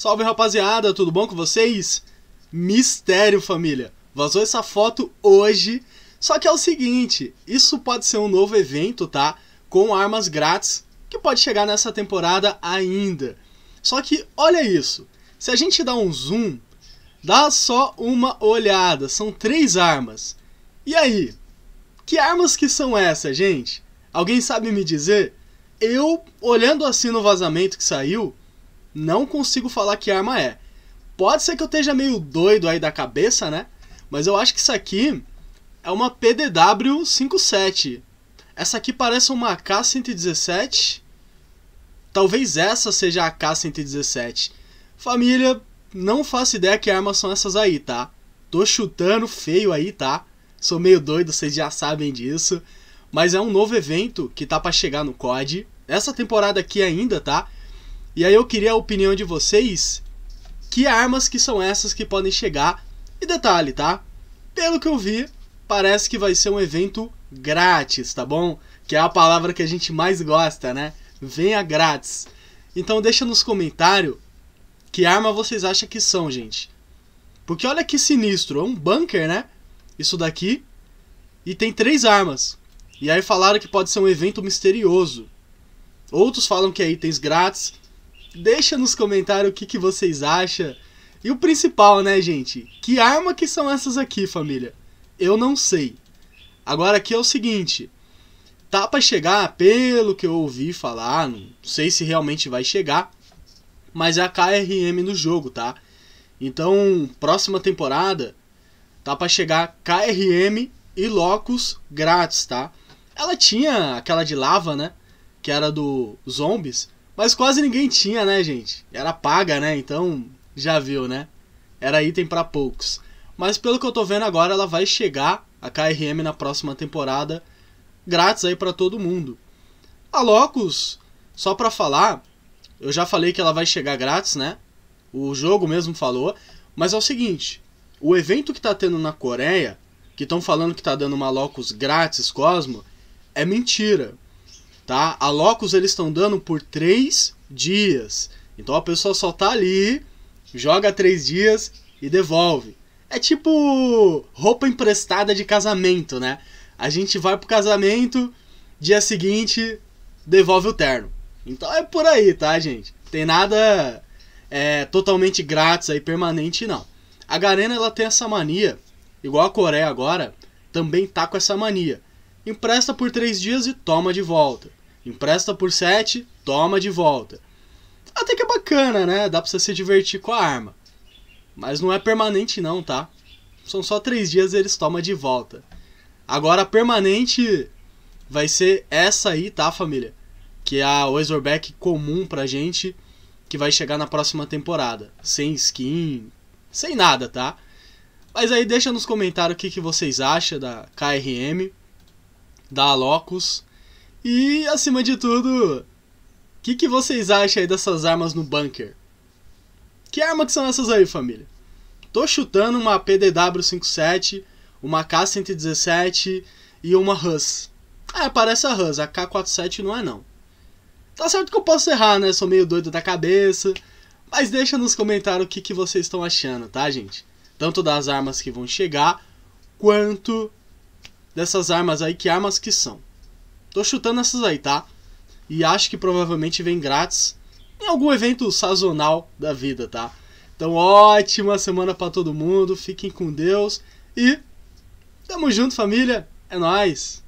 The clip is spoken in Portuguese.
Salve rapaziada, tudo bom com vocês? Mistério família! Vazou essa foto hoje. Só que é o seguinte: isso pode ser um novo evento, tá? Com armas grátis, que pode chegar nessa temporada ainda. Só que olha isso: se a gente dá um zoom, dá só uma olhada. São três armas. E aí? Que armas que são essas, gente? Alguém sabe me dizer? Eu, olhando assim no vazamento que saiu, não consigo falar que arma é. Pode ser que eu esteja meio doido aí da cabeça, né? Mas eu acho que isso aqui é uma PDW-57. Essa aqui parece uma AK-117. Talvez essa seja a AK-117. Família, não faço ideia que armas são essas aí, tá? Tô chutando feio aí, tá? Sou meio doido, vocês já sabem disso. Mas é um novo evento que tá para chegar no COD. Essa temporada aqui ainda, tá? E aí eu queria a opinião de vocês. Que armas que são essas que podem chegar? E detalhe, tá? Pelo que eu vi, parece que vai ser um evento grátis, tá bom? Que é a palavra que a gente mais gosta, né? Venha grátis. Então deixa nos comentários que arma vocês acham que são, gente. Porque olha que sinistro, é um bunker, né? Isso daqui. E tem três armas. E aí falaram que pode ser um evento misterioso. Outros falam que é itens grátis. Deixa nos comentários o que, que vocês acham. E o principal, né, gente? Que arma que são essas aqui, família? Eu não sei. Agora aqui é o seguinte. Tá para chegar, pelo que eu ouvi falar, não sei se realmente vai chegar, mas é a KRM no jogo, tá? Então, próxima temporada tá para chegar KRM e Locus grátis, tá? Ela tinha aquela de lava, né? Que era do Zombies. Mas quase ninguém tinha, né, gente? Era paga, né? Então, já viu, né? Era item para poucos. Mas pelo que eu tô vendo agora, ela vai chegar, a KRM, na próxima temporada, grátis aí para todo mundo. A Locus, só pra falar, eu já falei que ela vai chegar grátis, né? O jogo mesmo falou. Mas é o seguinte: o evento que tá tendo na Coreia, que estão falando que tá dando uma Locus grátis, Cosmo, é mentira tá? A Locus eles estão dando por três dias. Então a pessoa só tá ali, joga três dias e devolve. É tipo roupa emprestada de casamento, né? A gente vai pro casamento, dia seguinte devolve o terno. Então é por aí, tá, gente? Tem nada é, totalmente grátis aí, permanente, não. A Garena ela tem essa mania, igual a Coreia agora, também tá com essa mania. Empresta por três dias e toma de volta. Empresta por 7, toma de volta. Até que é bacana, né? Dá pra você se divertir com a arma. Mas não é permanente não, tá? São só 3 dias eles tomam de volta. Agora a permanente vai ser essa aí, tá, família? Que é a Razorback comum pra gente, que vai chegar na próxima temporada. Sem skin, sem nada, tá? Mas aí deixa nos comentários o que, que vocês acham da KRM, da Locus e, acima de tudo, o que, que vocês acham aí dessas armas no bunker? Que arma que são essas aí, família? Tô chutando uma PDW-57, uma K-117 e uma Hus. Ah, parece a Hus, a K-47 não é não. Tá certo que eu posso errar, né? Sou meio doido da cabeça. Mas deixa nos comentários o que, que vocês estão achando, tá, gente? Tanto das armas que vão chegar, quanto dessas armas aí, que armas que são. Tô chutando essas aí, tá? E acho que provavelmente vem grátis em algum evento sazonal da vida, tá? Então, ótima semana para todo mundo. Fiquem com Deus e tamo junto, família. É nós.